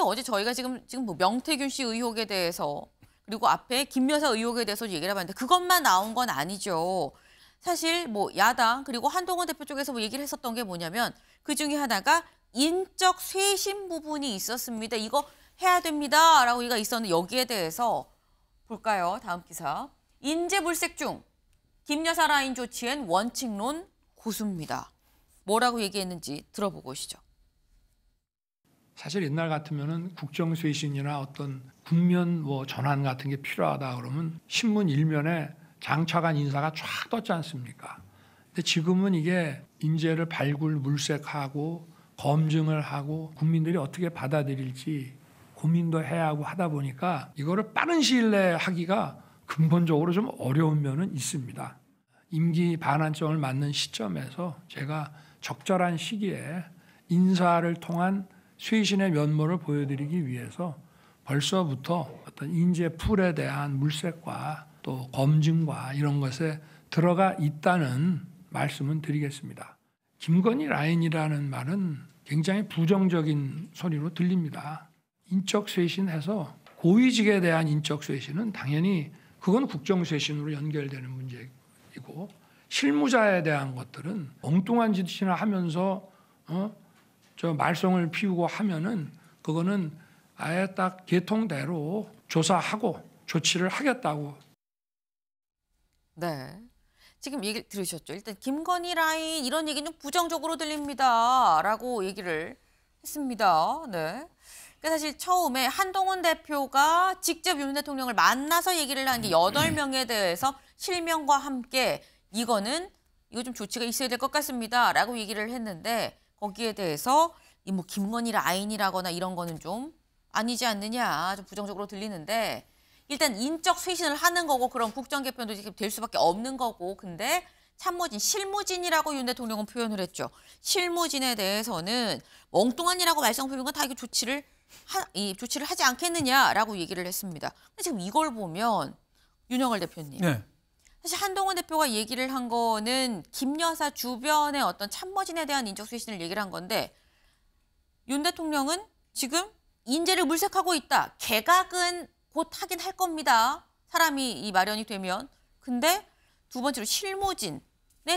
사태 그러니까 어제 저희가 지금 지금 뭐 명태균 씨 의혹에 대해서 그리고 앞에 김여사 의혹에 대해서 얘기를 해봤는데 그것만 나온 건 아니죠. 사실 뭐 야당 그리고 한동훈 대표 쪽에서 뭐 얘기를 했었던 게 뭐냐면 그 중에 하나가 인적 쇄신 부분이 있었습니다. 이거 해야 됩니다라고 얘기가 있었는데 여기에 대해서 볼까요? 다음 기사. 인재불색 중 김여사 라인 조치엔 원칙론 고수입니다. 뭐라고 얘기했는지 들어보고 오시죠. 사실 옛날 같으면은 국정쇄신이나 어떤 국면 뭐 전환 같은 게 필요하다 그러면 신문 일면에 장차관 인사가 쫙 떴지 않습니까? 근데 지금은 이게 인재를 발굴 물색하고 검증을 하고 국민들이 어떻게 받아들일지 고민도 해야 하고 하다 보니까 이거를 빠른 시일 내에 하기가 근본적으로 좀 어려운 면은 있습니다. 임기 반환점을 맞는 시점에서 제가 적절한 시기에 인사를 통한 쇄신의 면모를 보여드리기 위해서 벌써부터 어떤 인재 풀에 대한 물색과 또 검증과 이런 것에 들어가 있다는 말씀은 드리겠습니다. 김건희 라인이라는 말은 굉장히 부정적인 소리로 들립니다. 인적 쇄신해서 고위직에 대한 인적 쇄신은 당연히 그건 국정 쇄신으로 연결되는 문제이고 실무자에 대한 것들은 엉뚱한 짓이나 하면서 어? 저 말썽을 피우고 하면은 그거는 아예 딱계통대로 조사하고 조치를 하겠다고. 네. 지금 얘기 들으셨죠? 일단 김건희 라인 이런 얘기는 부정적으로 들립니다라고 얘기를 했습니다. 네. 그러니까 사실 처음에 한동훈 대표가 직접 윤 대통령을 만나서 얘기를 한게여 음. 명에 대해서 실명과 함께 이거는 이거 좀 조치가 있어야 될 것 같습니다라고 얘기를 했는데 거기에 대해서 이 뭐 김건희 라인이라거나 이런 거는 좀 아니지 않느냐 좀 부정적으로 들리는데 일단 인적 쇄신을 하는 거고 그런 국정 개편도 될 수밖에 없는 거고 근데 참모진 실무진이라고 윤 대통령은 표현을 했죠. 실무진에 대해서는 엉뚱한이라고 말썽 씀 부리면 다 이거 조치를 하, 이 조치를 하지 않겠느냐라고 얘기를 했습니다. 근데 지금 이걸 보면 윤영을 대표님. 네. 사실 한동훈 대표가 얘기를 한 거는 김 여사 주변의 어떤 참모진에 대한 인적 쇄신을 얘기를 한 건데 윤 대통령은 지금 인재를 물색하고 있다. 개각은 곧 하긴 할 겁니다. 사람이 이 마련이 되면. 근데 두 번째로 실무진에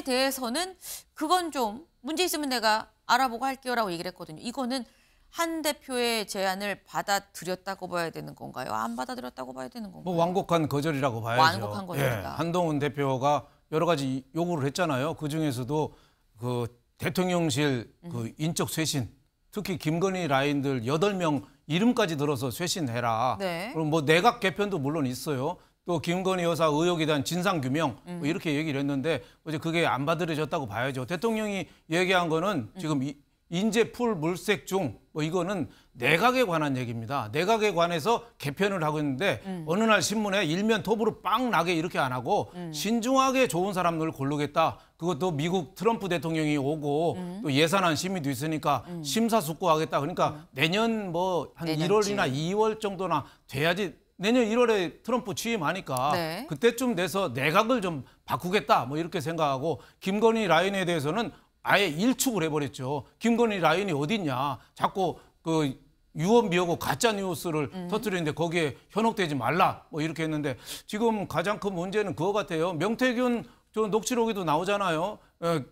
대해서는 그건 좀 문제 있으면 내가 알아보고 할게요라고 얘기를 했거든요. 이거는 한 대표의 제안을 받아들였다고 봐야 되는 건가요? 안 받아들였다고 봐야 되는 건가요? 뭐 완곡한 거절이라고 봐야죠. 완곡한 예, 거절이다. 예, 한동훈 대표가 여러 가지 요구를 했잖아요. 그 중에서도 그 대통령실 음. 그 인적 쇄신, 특히 김건희 라인들 여명 이름까지 들어서 쇄신해라. 네. 그럼 뭐 내각 개편도 물론 있어요. 또 김건희 여사 의혹에 대한 진상 규명 뭐 음. 이렇게 얘기를 했는데 어제 그게 안 받아들여졌다고 봐야죠. 대통령이 얘기한 거는 음. 지금 음. 인재풀 물색중 뭐 이거는 내각에 관한 얘기입니다. 내각에 관해서 개편을 하고 있는데 음. 어느 날 신문에 일면 톱으로 빵 나게 이렇게 안 하고 음. 신중하게 좋은 사람들을 고르겠다. 그것도 미국 트럼프 대통령이 오고 음. 또 예산안 심의도 있으니까 음. 심사숙고하겠다. 그러니까 음. 내년 뭐 한 1월이나 2월 정도나 돼야지 내년 1월에 트럼프 취임하니까 네. 그때쯤 돼서 내각을 좀 바꾸겠다 뭐 이렇게 생각하고 김건희 라인에 대해서는 아예 일축을 해버렸죠. 김건희 라인이 어딨냐. 자꾸 그 유언 비어고 가짜 뉴스를 음. 터뜨리는데 거기에 현혹되지 말라 뭐 이렇게 했는데 지금 가장 큰 문제는 그거 같아요. 명태균 저 녹취록에도 나오잖아요. 에, 어,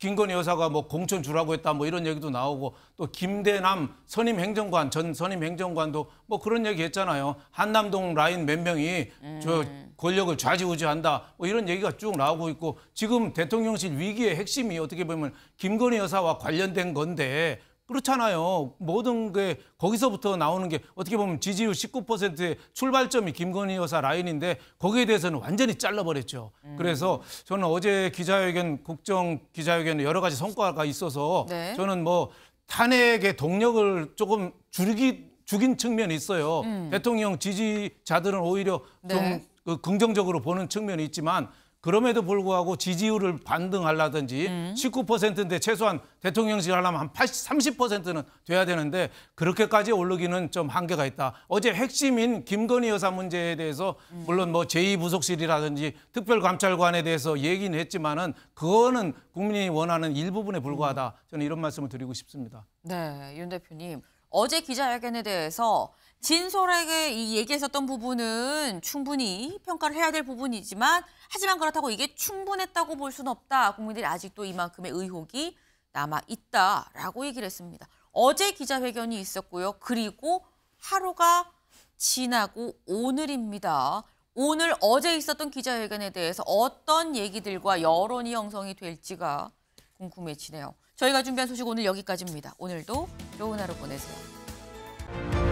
김건희 여사가 뭐 공천 주라고 했다 뭐 이런 얘기도 나오고 또 김대남 선임 행정관 전 선임 행정관도 뭐 그런 얘기 했잖아요. 한남동 라인 몇 명이 음. 저 예. 권력을 좌지우지한다 뭐 이런 얘기가 쭉 나오고 있고 지금 대통령실 위기의 핵심이 어떻게 보면 김건희 여사와 관련된 건데 그렇잖아요. 모든 게 거기서부터 나오는 게 어떻게 보면 지지율 19%의 출발점이 김건희 여사 라인인데 거기에 대해서는 완전히 잘라버렸죠. 음. 그래서 저는 어제 기자회견, 국정 기자회견 여러 가지 성과가 있어서 네. 저는 뭐 탄핵의 동력을 조금 줄이기 죽인 측면이 있어요. 음. 대통령 지지자들은 오히려 네. 좀 그 긍정적으로 보는 측면이 있지만 그럼에도 불구하고 지지율을 반등하려든지 음. 19%인데 최소한 대통령실 하려면 한 80, 30%는 돼야 되는데 그렇게까지 오르기는 좀 한계가 있다. 어제 핵심인 김건희 여사 문제에 대해서 음. 물론 뭐 제2부속실이라든지 특별감찰관에 대해서 얘기는 했지만은 그거는 국민이 원하는 일부분에 불과하다. 저는 이런 말씀을 드리고 싶습니다. 네, 윤 대표님. 어제 기자회견에 대해서 진솔에게이 얘기했었던 부분은 충분히 평가를 해야 될 부분이지만 하지만 그렇다고 이게 충분했다고 볼 수는 없다. 국민들이 아직도 이만큼의 의혹이 남아 있다라고 얘기를 했습니다. 어제 기자회견이 있었고요. 그리고 하루가 지나고 오늘입니다. 오늘 어제 있었던 기자회견에 대해서 어떤 얘기들과 여론이 형성이 될지가 궁금해지네요. 저희가 준비한 소식 오늘 여기까지입니다. 오늘도 좋은 하루 보내세요.